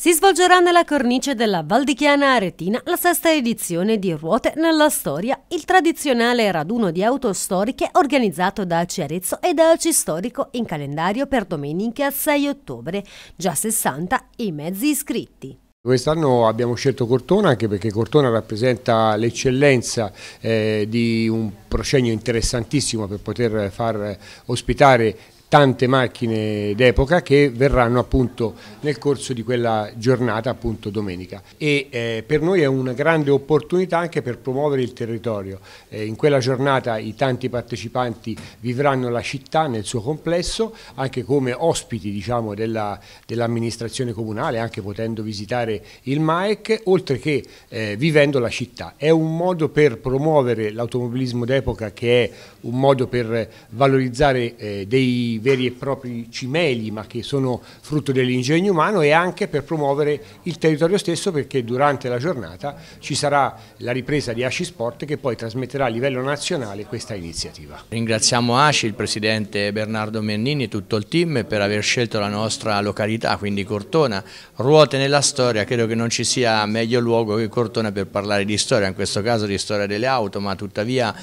Si svolgerà nella cornice della Valdichiana Aretina la sesta edizione di Ruote nella Storia, il tradizionale raduno di auto storiche organizzato da ACI Arezzo e da ACI Storico in calendario per domenica 6 ottobre, già 60 i mezzi iscritti. Quest'anno abbiamo scelto Cortona anche perché Cortona rappresenta l'eccellenza eh, di un proscenio interessantissimo per poter far ospitare tante macchine d'epoca che verranno appunto nel corso di quella giornata appunto domenica e eh, per noi è una grande opportunità anche per promuovere il territorio eh, in quella giornata i tanti partecipanti vivranno la città nel suo complesso anche come ospiti diciamo dell'amministrazione dell comunale anche potendo visitare il MAEC oltre che eh, vivendo la città è un modo per promuovere l'automobilismo d'epoca che è un modo per valorizzare eh, dei veri e propri cimeli, ma che sono frutto dell'ingegno umano e anche per promuovere il territorio stesso perché durante la giornata ci sarà la ripresa di ACI Sport che poi trasmetterà a livello nazionale questa iniziativa. Ringraziamo ACI, il presidente Bernardo Mennini e tutto il team per aver scelto la nostra località, quindi Cortona, ruote nella storia, credo che non ci sia meglio luogo che Cortona per parlare di storia, in questo caso di storia delle auto, ma tuttavia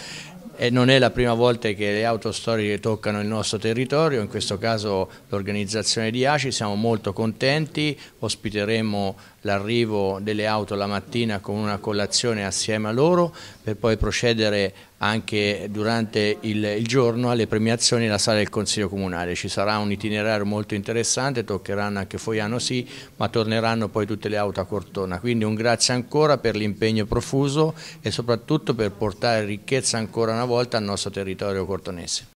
e non è la prima volta che le auto storiche toccano il nostro territorio, in questo caso l'organizzazione di ACI, siamo molto contenti, ospiteremo l'arrivo delle auto la mattina con una colazione assieme a loro per poi procedere anche durante il, il, giorno alle premiazioni nella sala del Consiglio Comunale. Ci sarà un itinerario molto interessante, toccheranno anche Foiano sì, ma torneranno poi tutte le auto a Cortona. Quindi un grazie ancora per l'impegno profuso e soprattutto per portare ricchezza ancora una volta al nostro territorio cortonese.